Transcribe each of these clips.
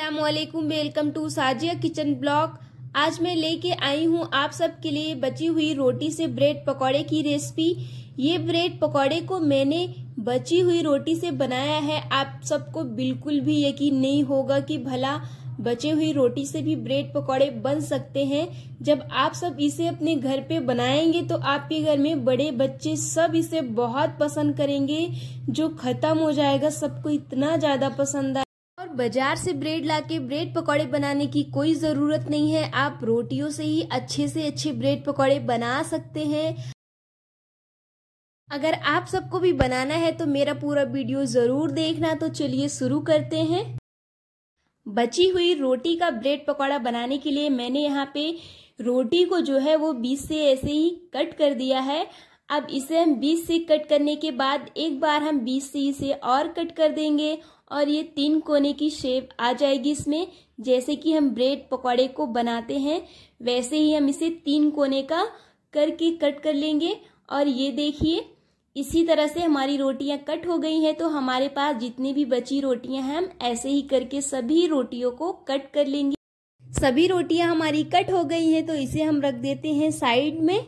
अल्लाम welcome to Sajiya kitchen blog आज मैं लेके आई हूँ आप सब के लिए बची हुई रोटी से ब्रेड पकौड़े की रेसिपी ये ब्रेड पकौड़े को मैंने बची हुई रोटी से बनाया है आप सबको बिल्कुल भी यकीन नहीं होगा कि भला बचे हुई रोटी से भी ब्रेड पकौड़े बन सकते हैं जब आप सब इसे अपने घर पे बनाएंगे तो आपके घर में बड़े बच्चे सब इसे बहुत पसंद करेंगे जो खत्म हो जाएगा सबको इतना ज़्यादा पसंद आ बाजार से ब्रेड लाके ब्रेड पकौड़े बनाने की कोई ज़रूरत नहीं है आप रोटियों से ही अच्छे से अच्छे ब्रेड पकौड़े बना सकते हैं अगर आप सबको भी बनाना है तो मेरा पूरा वीडियो ज़रूर देखना तो चलिए शुरू करते हैं बची हुई रोटी का ब्रेड पकौड़ा बनाने के लिए मैंने यहाँ पे रोटी को जो है वो बीस से ऐसे ही कट कर दिया है अब इसे हम बीस से कट करने के बाद एक बार हम बीस से इसे और कट कर देंगे और ये तीन कोने की शेप आ जाएगी इसमें जैसे कि हम ब्रेड पकौड़े को बनाते हैं वैसे ही हम इसे तीन कोने का करके कट कर लेंगे और ये देखिए इसी तरह से हमारी रोटियां कट हो गई हैं तो हमारे पास जितनी भी बची रोटियां हैं हम ऐसे ही करके सभी रोटियों को कट कर लेंगे सभी रोटियां हमारी कट हो गई हैं तो इसे हम रख देते हैं साइड में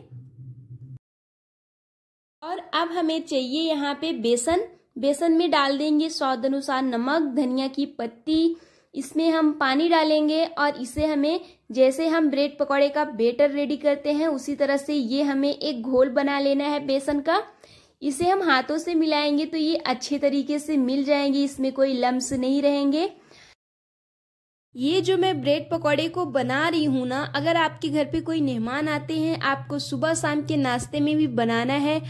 और अब हमें चाहिए यहाँ पे बेसन बेसन में डाल देंगे स्वाद अनुसार नमक धनिया की पत्ती इसमें हम पानी डालेंगे और इसे हमें जैसे हम ब्रेड पकौड़े का बेटर रेडी करते हैं उसी तरह से ये हमें एक घोल बना लेना है बेसन का इसे हम हाथों से मिलाएंगे तो ये अच्छे तरीके से मिल जाएंगे इसमें कोई लम्स नहीं रहेंगे ये जो मैं ब्रेड पकौड़े को बना रही हूँ ना अगर आपके घर पे कोई मेहमान आते हैं आपको सुबह शाम के नाश्ते में भी बनाना है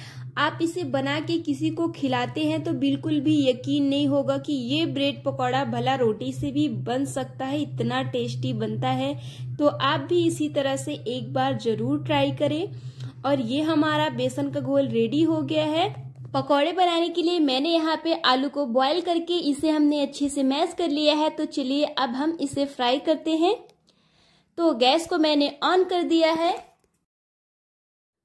आप इसे बना के किसी को खिलाते हैं तो बिल्कुल भी यकीन नहीं होगा कि ये ब्रेड पकौड़ा भला रोटी से भी बन सकता है इतना टेस्टी बनता है तो आप भी इसी तरह से एक बार जरूर ट्राई करें और ये हमारा बेसन का घोल रेडी हो गया है पकौड़े बनाने के लिए मैंने यहाँ पे आलू को बॉईल करके इसे हमने अच्छे से मैश कर लिया है तो चलिए अब हम इसे फ्राई करते हैं तो गैस को मैंने ऑन कर दिया है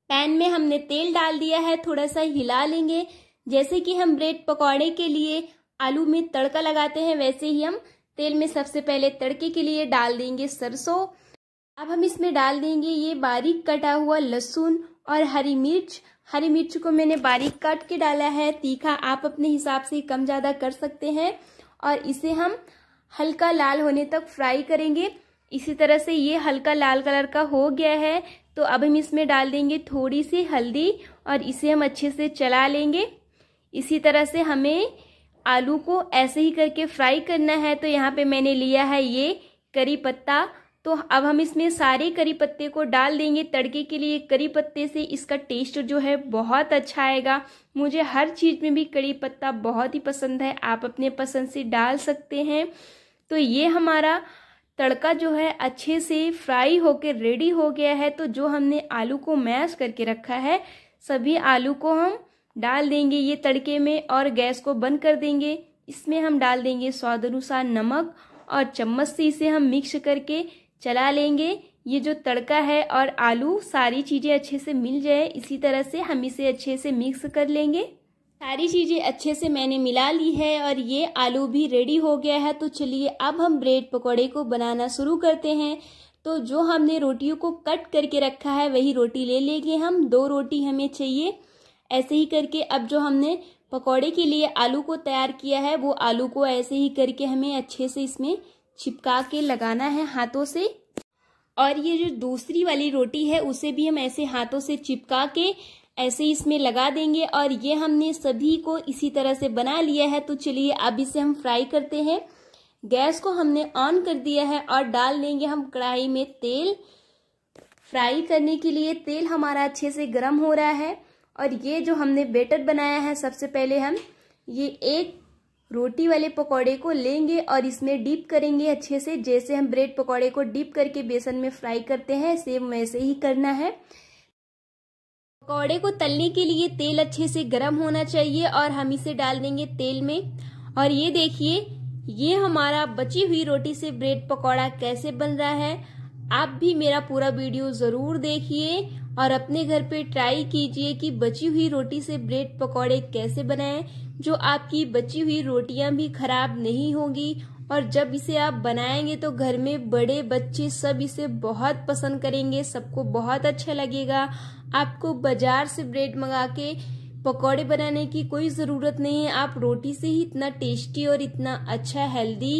पैन में हमने तेल डाल दिया है थोड़ा सा हिला लेंगे जैसे कि हम ब्रेड पकौड़े के लिए आलू में तड़का लगाते हैं वैसे ही हम तेल में सबसे पहले तड़के के लिए डाल देंगे सरसों अब हम इसमें डाल देंगे ये बारीक कटा हुआ लहसुन और हरी मिर्च हरी मिर्च को मैंने बारीक काट के डाला है तीखा आप अपने हिसाब से कम ज़्यादा कर सकते हैं और इसे हम हल्का लाल होने तक फ्राई करेंगे इसी तरह से ये हल्का लाल कलर का हो गया है तो अब हम इसमें डाल देंगे थोड़ी सी हल्दी और इसे हम अच्छे से चला लेंगे इसी तरह से हमें आलू को ऐसे ही करके फ्राई करना है तो यहाँ पे मैंने लिया है ये करी पत्ता तो अब हम इसमें सारे करी पत्ते को डाल देंगे तड़के के लिए करी पत्ते से इसका टेस्ट जो है बहुत अच्छा आएगा मुझे हर चीज़ में भी करी पत्ता बहुत ही पसंद है आप अपने पसंद से डाल सकते हैं तो ये हमारा तड़का जो है अच्छे से फ्राई होकर रेडी हो गया है तो जो हमने आलू को मैश करके रखा है सभी आलू को हम डाल देंगे ये तड़के में और गैस को बंद कर देंगे इसमें हम डाल देंगे स्वाद अनुसार नमक और चम्मच से इसे हम मिक्स करके चला लेंगे ये जो तड़का है और आलू सारी चीज़ें अच्छे से मिल जाए इसी तरह से हम इसे अच्छे से मिक्स कर लेंगे सारी चीज़ें अच्छे से मैंने मिला ली है और ये आलू भी रेडी हो गया है तो चलिए अब हम ब्रेड पकौड़े को बनाना शुरू करते हैं तो जो हमने रोटियों को कट करके रखा है वही रोटी ले लेंगे हम दो रोटी हमें चाहिए ऐसे ही करके अब जो हमने पकौड़े के लिए आलू को तैयार किया है वो आलू को ऐसे ही करके हमें अच्छे से इसमें छिपका के लगाना है हाथों से और ये जो दूसरी वाली रोटी है उसे भी हम ऐसे हाथों से चिपका के ऐसे इसमें लगा देंगे और ये हमने सभी को इसी तरह से बना लिया है तो चलिए अब इसे हम फ्राई करते हैं गैस को हमने ऑन कर दिया है और डाल देंगे हम कढ़ाई में तेल फ्राई करने के लिए तेल हमारा अच्छे से गर्म हो रहा है और ये जो हमने बेटर बनाया है सबसे पहले हम ये एक रोटी वाले पकौड़े को लेंगे और इसमें डीप करेंगे अच्छे से जैसे हम ब्रेड पकौड़े को डीप करके बेसन में फ्राई करते हैं सेम वैसे ही करना है पकौड़े को तलने के लिए तेल अच्छे से गर्म होना चाहिए और हम इसे डाल देंगे तेल में और ये देखिए ये हमारा बची हुई रोटी से ब्रेड पकौड़ा कैसे बन रहा है आप भी मेरा पूरा वीडियो ज़रूर देखिए और अपने घर पे ट्राई कीजिए कि बची हुई रोटी से ब्रेड पकौड़े कैसे बनाएं जो आपकी बची हुई रोटियां भी खराब नहीं होगी और जब इसे आप बनाएंगे तो घर में बड़े बच्चे सब इसे बहुत पसंद करेंगे सबको बहुत अच्छा लगेगा आपको बाजार से ब्रेड मंगा के पकौड़े बनाने की कोई ज़रूरत नहीं है आप रोटी से ही इतना टेस्टी और इतना अच्छा हेल्दी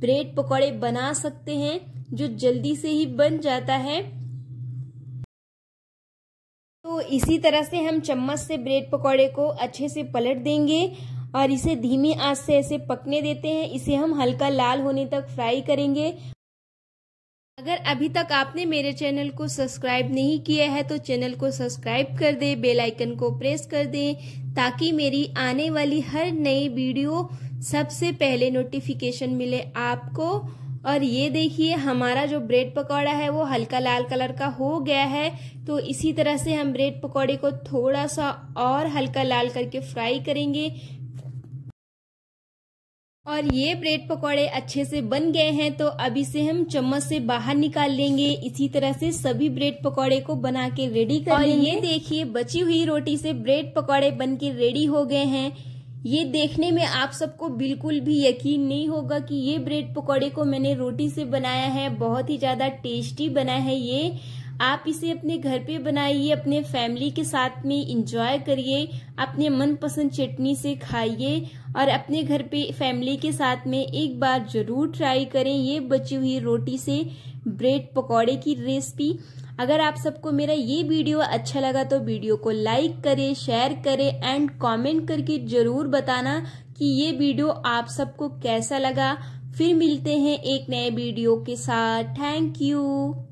ब्रेड पकौड़े बना सकते हैं जो जल्दी से ही बन जाता है तो इसी तरह से हम चम्मच से ब्रेड पकौड़े को अच्छे से पलट देंगे और इसे धीमी आंच से ऐसे पकने देते हैं इसे हम हल्का लाल होने तक फ्राई करेंगे अगर अभी तक आपने मेरे चैनल को सब्सक्राइब नहीं किया है तो चैनल को सब्सक्राइब कर दें बेल आइकन को प्रेस कर दें ताकि मेरी आने वाली हर नई वीडियो सबसे पहले नोटिफिकेशन मिले आपको और ये देखिए हमारा जो ब्रेड पकौड़ा है वो हल्का लाल कलर का हो गया है तो इसी तरह से हम ब्रेड पकौड़े को थोड़ा सा और हल्का लाल करके फ्राई करेंगे और ये ब्रेड पकौड़े अच्छे से बन गए हैं तो अब इसे हम चम्मच से बाहर निकाल लेंगे इसी तरह से सभी ब्रेड पकौड़े को बना के रेडी कर और ये देखिए बची हुई रोटी से ब्रेड पकौड़े बन के रेडी हो गए हैं ये देखने में आप सबको बिल्कुल भी यकीन नहीं होगा कि ये ब्रेड पकौड़े को मैंने रोटी से बनाया है बहुत ही ज़्यादा टेस्टी बना है ये आप इसे अपने घर पे बनाइए अपने फैमिली के साथ में इंजॉय करिए अपने मनपसंद चटनी से खाइए और अपने घर पे फैमिली के साथ में एक बार जरूर ट्राई करें ये बची हुई रोटी से ब्रेड पकौड़े की रेसिपी अगर आप सबको मेरा ये वीडियो अच्छा लगा तो वीडियो को लाइक करें शेयर करें एंड कमेंट करके ज़रूर बताना कि ये वीडियो आप सबको कैसा लगा फिर मिलते हैं एक नए वीडियो के साथ थैंक यू